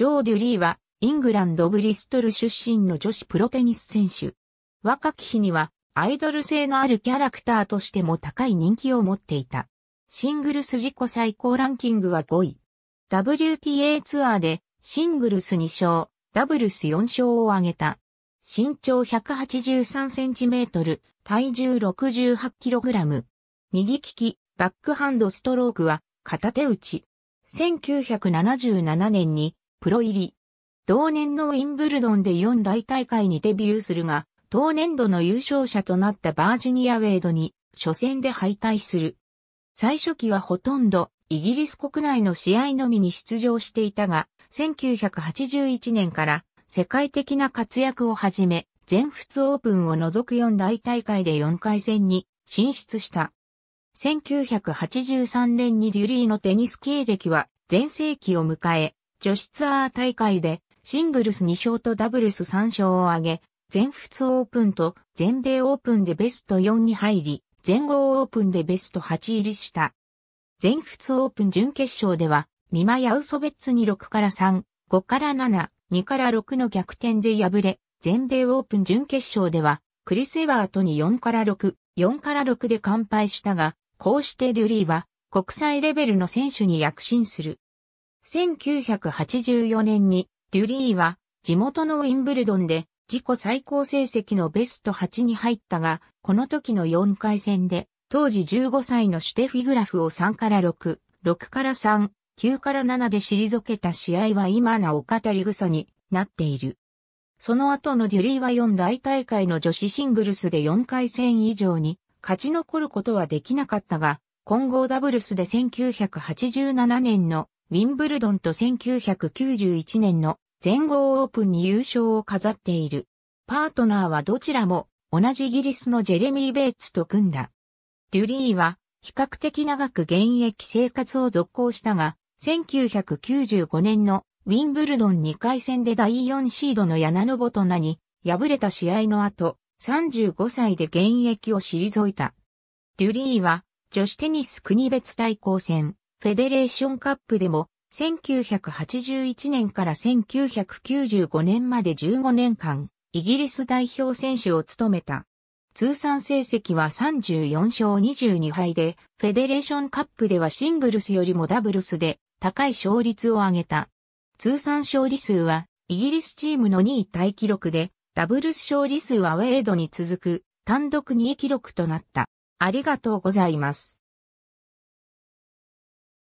ジョー・デュリーは、イングランド・ブリストル出身の女子プロテニス選手。若き日には、アイドル性のあるキャラクターとしても高い人気を持っていた。シングルス自己最高ランキングは5位。WTA ツアーでシングルス2勝、ダブルス4勝を挙げた。身長 183cm、体重 68kg。右利き、バックハンドストロークは片手打ち。1977年にプロ入り。同年のウィンブルドンで4大大会にデビューするが、当年度の優勝者となったバージニアウェイドに初戦で敗退する。最初期はほとんどイギリス国内の試合のみに出場していたが、1981年から世界的な活躍をはじめ、全仏オープンを除く4大大会で4回戦に進出した。1983年にデュリーのテニス経歴は全盛期を迎え、女子ツアー大会でシングルス2勝とダブルス3勝を挙げ、全仏オープンと全米オープンでベスト4に入り、全豪オープンでベスト8入りした。全仏オープン準決勝では、ミマヤウソベッツに6から3、5から7、2から6の逆転で敗れ、全米オープン準決勝では、クリス・エワートに4から6、4から6で完敗したが、こうしてデュリーは国際レベルの選手に躍進する。1984年に、デュリーは地元のウィンブルドンで自己最高成績のベスト8に入ったが、この時の4回戦で、当時15歳のシュテフィグラフを3から6、6から3、9から7で退けた試合は今なお語り草になっている。その後のデュリーは4大大会の女子シングルスで4回戦以上に勝ち残ることはできなかったが、混合ダブルスで1987年のウィンブルドンと1991年の全豪オープンに優勝を飾っている。パートナーはどちらも同じイギリスのジェレミー・ベイツと組んだ。デュリーは比較的長く現役生活を続行したが、1995年のウィンブルドン2回戦で第4シードのヤナノボトナに敗れた試合の後、35歳で現役を退いた。デュリーは女子テニス国別対抗戦、フェデレーションカップでも、1981年から1995年まで15年間、イギリス代表選手を務めた。通算成績は34勝22敗で、フェデレーションカップではシングルスよりもダブルスで高い勝率を上げた。通算勝利数はイギリスチームの2位タイ記録で、ダブルス勝利数はウェイドに続く単独2位記録となった。ありがとうございます。